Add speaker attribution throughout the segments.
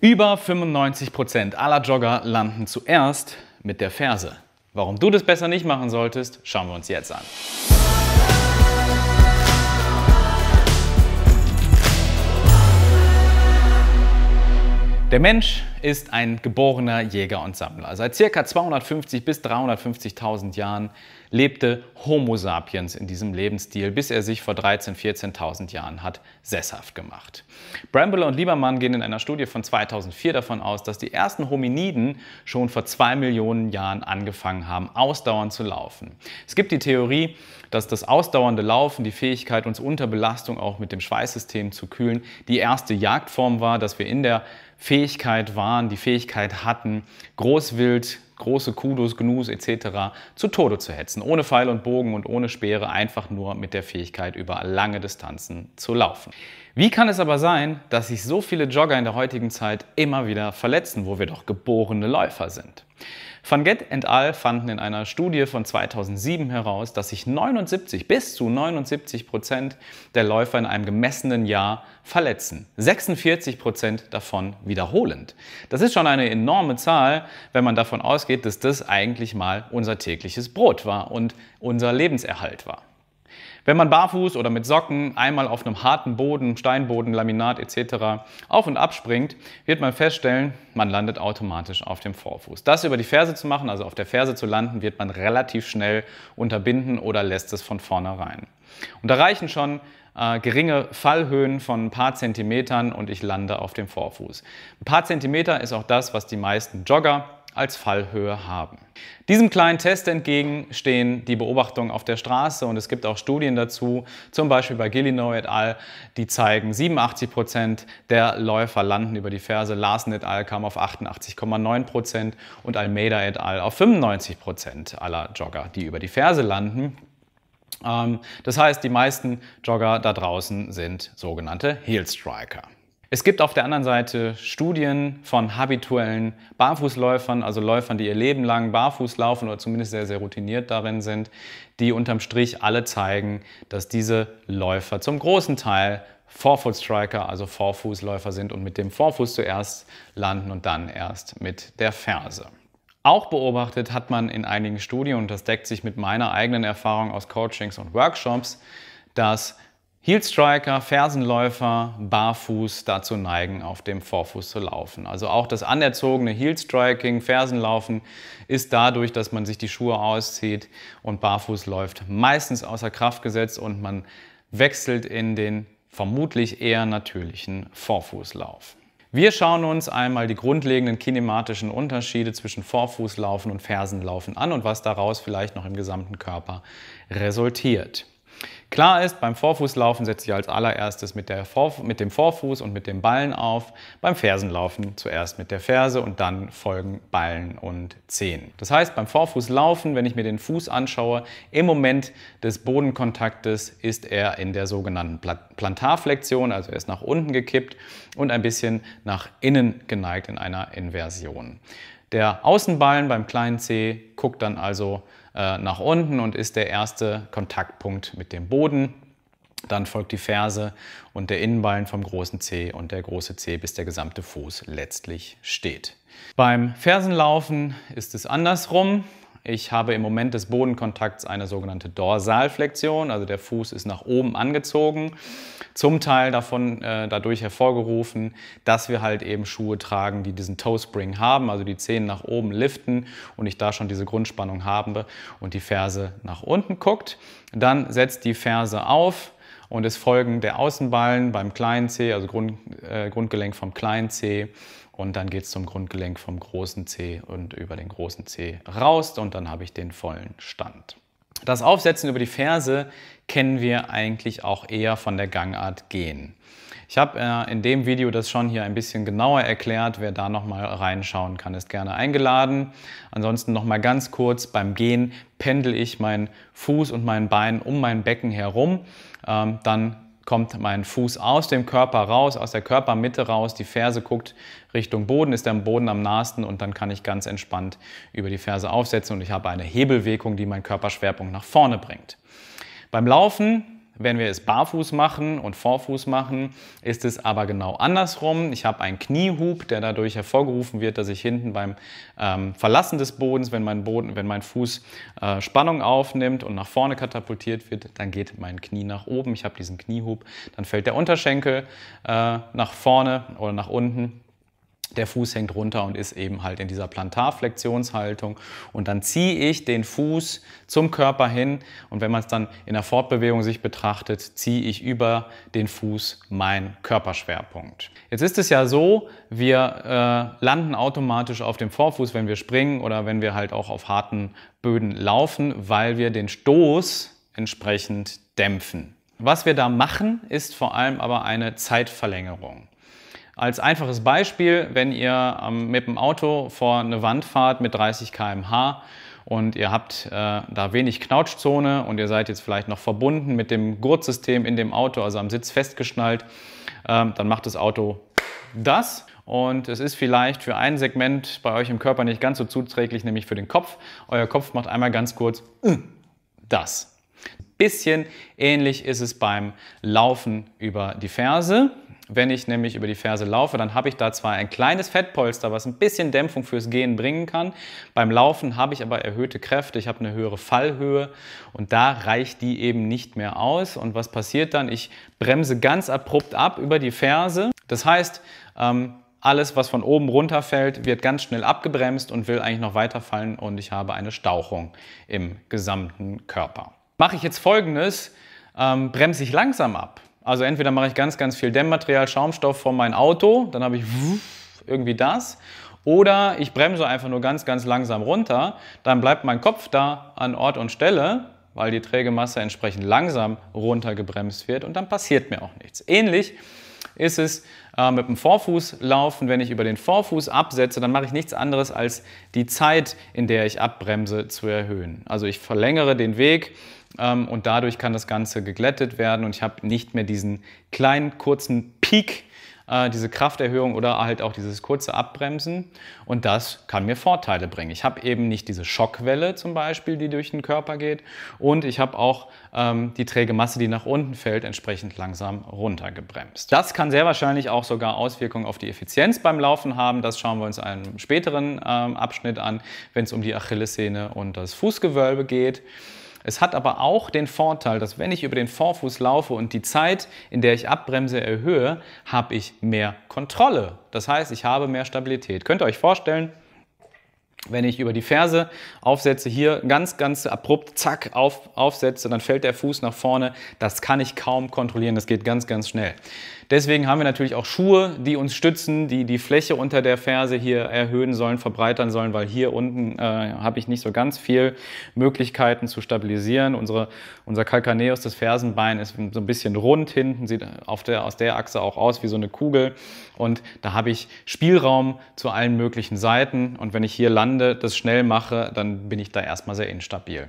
Speaker 1: Über 95% aller Jogger landen zuerst mit der Ferse. Warum du das besser nicht machen solltest, schauen wir uns jetzt an. Der Mensch ist ein geborener Jäger und Sammler. Seit ca. 250 bis 350.000 Jahren lebte Homo sapiens in diesem Lebensstil, bis er sich vor 13.000, 14.000 Jahren hat sesshaft gemacht. Bramble und Liebermann gehen in einer Studie von 2004 davon aus, dass die ersten Hominiden schon vor zwei Millionen Jahren angefangen haben, ausdauernd zu laufen. Es gibt die Theorie, dass das ausdauernde Laufen, die Fähigkeit, uns unter Belastung auch mit dem Schweißsystem zu kühlen, die erste Jagdform war, dass wir in der Fähigkeit waren, die Fähigkeit hatten, Großwild große Kudos, Gnus etc. zu Tode zu hetzen. Ohne Pfeil und Bogen und ohne Speere, einfach nur mit der Fähigkeit, über lange Distanzen zu laufen. Wie kann es aber sein, dass sich so viele Jogger in der heutigen Zeit immer wieder verletzen, wo wir doch geborene Läufer sind? Van Gett et al. fanden in einer Studie von 2007 heraus, dass sich 79 bis zu 79 Prozent der Läufer in einem gemessenen Jahr verletzen. 46 Prozent davon wiederholend. Das ist schon eine enorme Zahl, wenn man davon ausgeht, dass das eigentlich mal unser tägliches Brot war und unser Lebenserhalt war. Wenn man barfuß oder mit Socken einmal auf einem harten Boden, Steinboden, Laminat etc. auf und ab springt, wird man feststellen, man landet automatisch auf dem Vorfuß. Das über die Ferse zu machen, also auf der Ferse zu landen, wird man relativ schnell unterbinden oder lässt es von vornherein. Und da reichen schon äh, geringe Fallhöhen von ein paar Zentimetern und ich lande auf dem Vorfuß. Ein paar Zentimeter ist auch das, was die meisten Jogger als Fallhöhe haben. Diesem kleinen Test entgegen stehen die Beobachtungen auf der Straße und es gibt auch Studien dazu, zum Beispiel bei Gillinow et al., die zeigen, 87% Prozent der Läufer landen über die Ferse, Larsen et al. kam auf 88,9% Prozent und Almeida et al. auf 95% Prozent aller Jogger, die über die Ferse landen. Ähm, das heißt, die meisten Jogger da draußen sind sogenannte Heel Striker. Es gibt auf der anderen Seite Studien von habituellen Barfußläufern, also Läufern, die ihr Leben lang barfuß laufen oder zumindest sehr, sehr routiniert darin sind, die unterm Strich alle zeigen, dass diese Läufer zum großen Teil Vorfußstriker, also Vorfußläufer sind und mit dem Vorfuß zuerst landen und dann erst mit der Ferse. Auch beobachtet hat man in einigen Studien, und das deckt sich mit meiner eigenen Erfahrung aus Coachings und Workshops, dass Heelstriker, Fersenläufer, barfuß dazu neigen, auf dem Vorfuß zu laufen. Also auch das anerzogene Heelstriking, Fersenlaufen, ist dadurch, dass man sich die Schuhe auszieht und barfuß läuft, meistens außer Kraft gesetzt und man wechselt in den vermutlich eher natürlichen Vorfußlauf. Wir schauen uns einmal die grundlegenden kinematischen Unterschiede zwischen Vorfußlaufen und Fersenlaufen an und was daraus vielleicht noch im gesamten Körper resultiert. Klar ist, beim Vorfußlaufen setze ich als allererstes mit, Vorf mit dem Vorfuß und mit dem Ballen auf, beim Fersenlaufen zuerst mit der Ferse und dann folgen Ballen und Zehen. Das heißt, beim Vorfußlaufen, wenn ich mir den Fuß anschaue, im Moment des Bodenkontaktes ist er in der sogenannten Plantarflexion, also er ist nach unten gekippt und ein bisschen nach innen geneigt in einer Inversion. Der Außenballen beim kleinen C guckt dann also äh, nach unten und ist der erste Kontaktpunkt mit dem Boden. Dann folgt die Ferse und der Innenballen vom großen C und der große C, bis der gesamte Fuß letztlich steht. Beim Fersenlaufen ist es andersrum. Ich habe im Moment des Bodenkontakts eine sogenannte Dorsalflexion, also der Fuß ist nach oben angezogen, zum Teil davon äh, dadurch hervorgerufen, dass wir halt eben Schuhe tragen, die diesen Toe Spring haben, also die Zehen nach oben liften und ich da schon diese Grundspannung habe und die Ferse nach unten guckt. Dann setzt die Ferse auf, und es folgen der Außenballen beim kleinen C, also Grund, äh, Grundgelenk vom kleinen C und dann geht es zum Grundgelenk vom großen C und über den großen C raus und dann habe ich den vollen Stand. Das Aufsetzen über die Ferse kennen wir eigentlich auch eher von der Gangart Gehen. Ich habe äh, in dem Video das schon hier ein bisschen genauer erklärt. Wer da nochmal reinschauen kann, ist gerne eingeladen. Ansonsten nochmal ganz kurz, beim Gehen pendel ich meinen Fuß und mein Bein um mein Becken herum. Ähm, dann kommt mein Fuß aus dem Körper raus, aus der Körpermitte raus, die Ferse guckt Richtung Boden, ist am Boden am nahesten und dann kann ich ganz entspannt über die Ferse aufsetzen und ich habe eine Hebelwirkung, die meinen Körperschwerpunkt nach vorne bringt. Beim Laufen wenn wir es barfuß machen und Vorfuß machen, ist es aber genau andersrum. Ich habe einen Kniehub, der dadurch hervorgerufen wird, dass ich hinten beim ähm, Verlassen des Bodens, wenn mein, Boden, wenn mein Fuß äh, Spannung aufnimmt und nach vorne katapultiert wird, dann geht mein Knie nach oben. Ich habe diesen Kniehub, dann fällt der Unterschenkel äh, nach vorne oder nach unten der Fuß hängt runter und ist eben halt in dieser Plantarflexionshaltung. Und dann ziehe ich den Fuß zum Körper hin. Und wenn man es dann in der Fortbewegung sich betrachtet, ziehe ich über den Fuß meinen Körperschwerpunkt. Jetzt ist es ja so, wir äh, landen automatisch auf dem Vorfuß, wenn wir springen oder wenn wir halt auch auf harten Böden laufen, weil wir den Stoß entsprechend dämpfen. Was wir da machen, ist vor allem aber eine Zeitverlängerung. Als einfaches Beispiel, wenn ihr ähm, mit dem Auto vor eine Wand fahrt mit 30 km/h und ihr habt äh, da wenig Knautschzone und ihr seid jetzt vielleicht noch verbunden mit dem Gurtsystem in dem Auto, also am Sitz festgeschnallt, ähm, dann macht das Auto das und es ist vielleicht für ein Segment bei euch im Körper nicht ganz so zuträglich, nämlich für den Kopf. Euer Kopf macht einmal ganz kurz äh, das. Bisschen ähnlich ist es beim Laufen über die Ferse. Wenn ich nämlich über die Ferse laufe, dann habe ich da zwar ein kleines Fettpolster, was ein bisschen Dämpfung fürs Gehen bringen kann. Beim Laufen habe ich aber erhöhte Kräfte, ich habe eine höhere Fallhöhe und da reicht die eben nicht mehr aus. Und was passiert dann? Ich bremse ganz abrupt ab über die Ferse. Das heißt, ähm, alles, was von oben runterfällt, wird ganz schnell abgebremst und will eigentlich noch weiterfallen und ich habe eine Stauchung im gesamten Körper. Mache ich jetzt folgendes, ähm, bremse ich langsam ab also entweder mache ich ganz, ganz viel Dämmmaterial, Schaumstoff vor mein Auto, dann habe ich irgendwie das. Oder ich bremse einfach nur ganz, ganz langsam runter, dann bleibt mein Kopf da an Ort und Stelle, weil die Trägemasse entsprechend langsam runtergebremst wird und dann passiert mir auch nichts. Ähnlich ist es äh, mit dem Vorfuß laufen. Wenn ich über den Vorfuß absetze, dann mache ich nichts anderes, als die Zeit, in der ich abbremse, zu erhöhen. Also ich verlängere den Weg ähm, und dadurch kann das Ganze geglättet werden und ich habe nicht mehr diesen kleinen, kurzen Peak äh, diese Krafterhöhung oder halt auch dieses kurze Abbremsen. Und das kann mir Vorteile bringen. Ich habe eben nicht diese Schockwelle zum Beispiel, die durch den Körper geht. Und ich habe auch ähm, die träge Masse, die nach unten fällt, entsprechend langsam runtergebremst. Das kann sehr wahrscheinlich auch sogar Auswirkungen auf die Effizienz beim Laufen haben. Das schauen wir uns in einem späteren ähm, Abschnitt an, wenn es um die Achillessehne und das Fußgewölbe geht. Es hat aber auch den Vorteil, dass wenn ich über den Vorfuß laufe und die Zeit, in der ich abbremse, erhöhe, habe ich mehr Kontrolle. Das heißt, ich habe mehr Stabilität. Könnt ihr euch vorstellen, wenn ich über die Ferse aufsetze, hier ganz, ganz abrupt, zack, auf, aufsetze, dann fällt der Fuß nach vorne. Das kann ich kaum kontrollieren, das geht ganz, ganz schnell. Deswegen haben wir natürlich auch Schuhe, die uns stützen, die die Fläche unter der Ferse hier erhöhen sollen, verbreitern sollen, weil hier unten äh, habe ich nicht so ganz viel Möglichkeiten zu stabilisieren. Unsere, unser Kalkaneus, das Fersenbein, ist so ein bisschen rund hinten, sieht auf der, aus der Achse auch aus wie so eine Kugel. Und da habe ich Spielraum zu allen möglichen Seiten. Und wenn ich hier lande, lande, das schnell mache, dann bin ich da erstmal sehr instabil.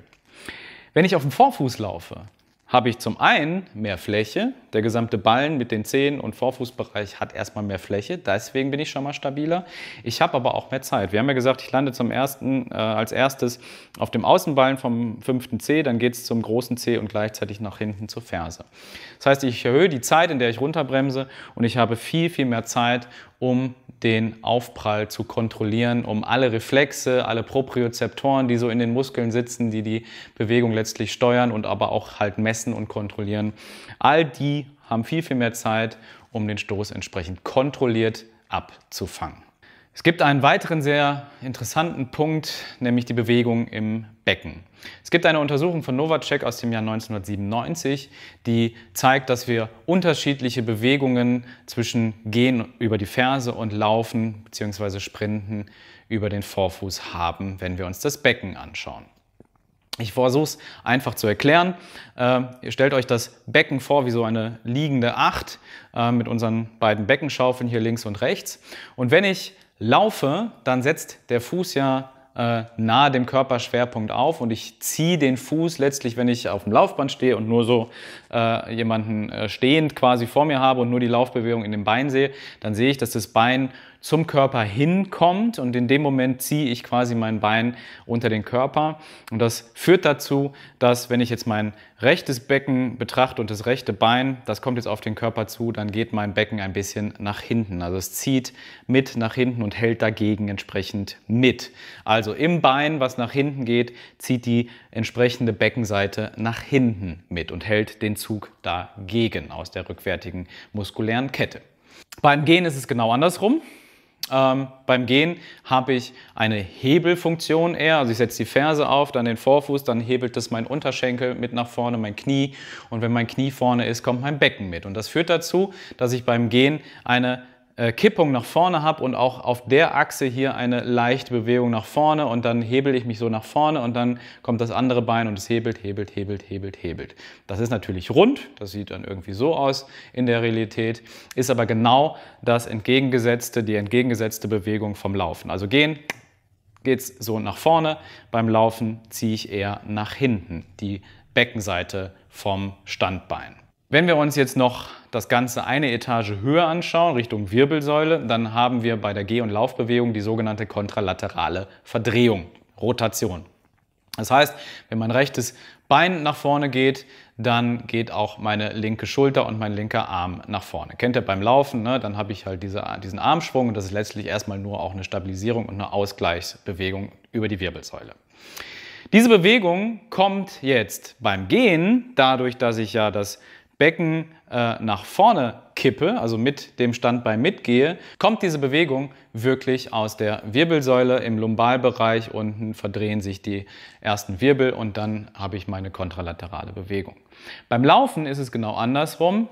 Speaker 1: Wenn ich auf dem Vorfuß laufe, habe ich zum einen mehr Fläche, der gesamte Ballen mit den Zehen und Vorfußbereich hat erstmal mehr Fläche. Deswegen bin ich schon mal stabiler. Ich habe aber auch mehr Zeit. Wir haben ja gesagt, ich lande zum ersten, äh, als erstes auf dem Außenballen vom fünften Zeh, dann geht es zum großen Zeh und gleichzeitig nach hinten zur Ferse. Das heißt, ich erhöhe die Zeit, in der ich runterbremse und ich habe viel, viel mehr Zeit, um den Aufprall zu kontrollieren, um alle Reflexe, alle Propriozeptoren, die so in den Muskeln sitzen, die die Bewegung letztlich steuern und aber auch halt messen und kontrollieren, all die haben viel, viel mehr Zeit, um den Stoß entsprechend kontrolliert abzufangen. Es gibt einen weiteren sehr interessanten Punkt, nämlich die Bewegung im Becken. Es gibt eine Untersuchung von Novacek aus dem Jahr 1997, die zeigt, dass wir unterschiedliche Bewegungen zwischen Gehen über die Ferse und Laufen bzw. Sprinten über den Vorfuß haben, wenn wir uns das Becken anschauen. Ich versuche es einfach zu erklären. Äh, ihr stellt euch das Becken vor wie so eine liegende Acht äh, mit unseren beiden Beckenschaufeln hier links und rechts. Und wenn ich laufe, dann setzt der Fuß ja äh, nahe dem Körperschwerpunkt auf und ich ziehe den Fuß letztlich, wenn ich auf dem Laufband stehe und nur so äh, jemanden äh, stehend quasi vor mir habe und nur die Laufbewegung in dem Bein sehe, dann sehe ich, dass das Bein zum Körper hinkommt und in dem Moment ziehe ich quasi mein Bein unter den Körper. Und das führt dazu, dass wenn ich jetzt mein rechtes Becken betrachte und das rechte Bein, das kommt jetzt auf den Körper zu, dann geht mein Becken ein bisschen nach hinten. Also es zieht mit nach hinten und hält dagegen entsprechend mit. Also im Bein, was nach hinten geht, zieht die entsprechende Beckenseite nach hinten mit und hält den Zug dagegen aus der rückwärtigen muskulären Kette. Beim Gehen ist es genau andersrum. Ähm, beim Gehen habe ich eine Hebelfunktion eher. Also ich setze die Ferse auf, dann den Vorfuß, dann hebelt es mein Unterschenkel mit nach vorne, mein Knie. Und wenn mein Knie vorne ist, kommt mein Becken mit. Und das führt dazu, dass ich beim Gehen eine äh, Kippung nach vorne habe und auch auf der Achse hier eine leichte Bewegung nach vorne und dann hebel ich mich so nach vorne und dann kommt das andere Bein und es hebelt, hebelt, hebelt, hebelt, hebelt. Das ist natürlich rund, das sieht dann irgendwie so aus in der Realität, ist aber genau das entgegengesetzte, die entgegengesetzte Bewegung vom Laufen. Also gehen geht es so nach vorne, beim Laufen ziehe ich eher nach hinten, die Beckenseite vom Standbein. Wenn wir uns jetzt noch das Ganze eine Etage höher anschauen, Richtung Wirbelsäule, dann haben wir bei der Geh- und Laufbewegung die sogenannte kontralaterale Verdrehung, Rotation. Das heißt, wenn mein rechtes Bein nach vorne geht, dann geht auch meine linke Schulter und mein linker Arm nach vorne. Kennt ihr beim Laufen, ne? dann habe ich halt diese, diesen Armschwung und das ist letztlich erstmal nur auch eine Stabilisierung und eine Ausgleichsbewegung über die Wirbelsäule. Diese Bewegung kommt jetzt beim Gehen, dadurch, dass ich ja das Becken äh, nach vorne kippe, also mit dem Standbein mitgehe, kommt diese Bewegung wirklich aus der Wirbelsäule im Lumbalbereich. Unten verdrehen sich die ersten Wirbel und dann habe ich meine kontralaterale Bewegung. Beim Laufen ist es genau andersrum.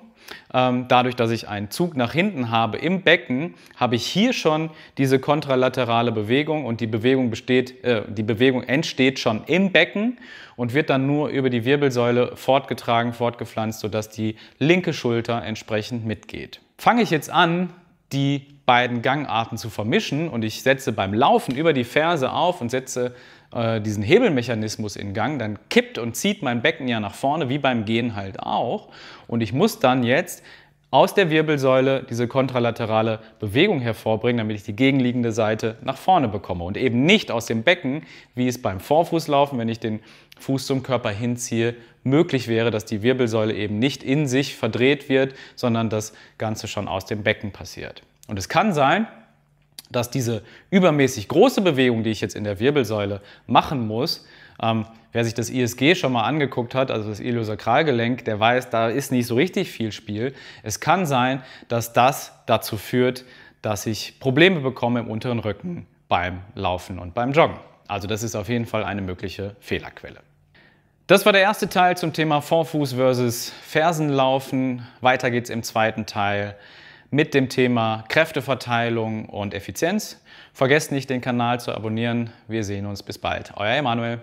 Speaker 1: Ähm, dadurch, dass ich einen Zug nach hinten habe im Becken, habe ich hier schon diese kontralaterale Bewegung und die Bewegung, besteht, äh, die Bewegung entsteht schon im Becken und wird dann nur über die Wirbelsäule fortgetragen, fortgepflanzt, sodass die linke Schulter entsprechend mitgeht. Fange ich jetzt an, die beiden Gangarten zu vermischen und ich setze beim Laufen über die Ferse auf und setze äh, diesen Hebelmechanismus in Gang, dann kippt und zieht mein Becken ja nach vorne, wie beim Gehen halt auch. Und ich muss dann jetzt aus der Wirbelsäule diese kontralaterale Bewegung hervorbringen, damit ich die gegenliegende Seite nach vorne bekomme und eben nicht aus dem Becken, wie es beim Vorfußlaufen, wenn ich den Fuß zum Körper hinziehe, möglich wäre, dass die Wirbelsäule eben nicht in sich verdreht wird, sondern das Ganze schon aus dem Becken passiert. Und es kann sein, dass diese übermäßig große Bewegung, die ich jetzt in der Wirbelsäule machen muss, ähm, wer sich das ISG schon mal angeguckt hat, also das Iliosakralgelenk, der weiß, da ist nicht so richtig viel Spiel. Es kann sein, dass das dazu führt, dass ich Probleme bekomme im unteren Rücken beim Laufen und beim Joggen. Also das ist auf jeden Fall eine mögliche Fehlerquelle. Das war der erste Teil zum Thema Vorfuß versus Fersenlaufen. Weiter geht's im zweiten Teil mit dem Thema Kräfteverteilung und Effizienz. Vergesst nicht, den Kanal zu abonnieren. Wir sehen uns bis bald. Euer Emanuel.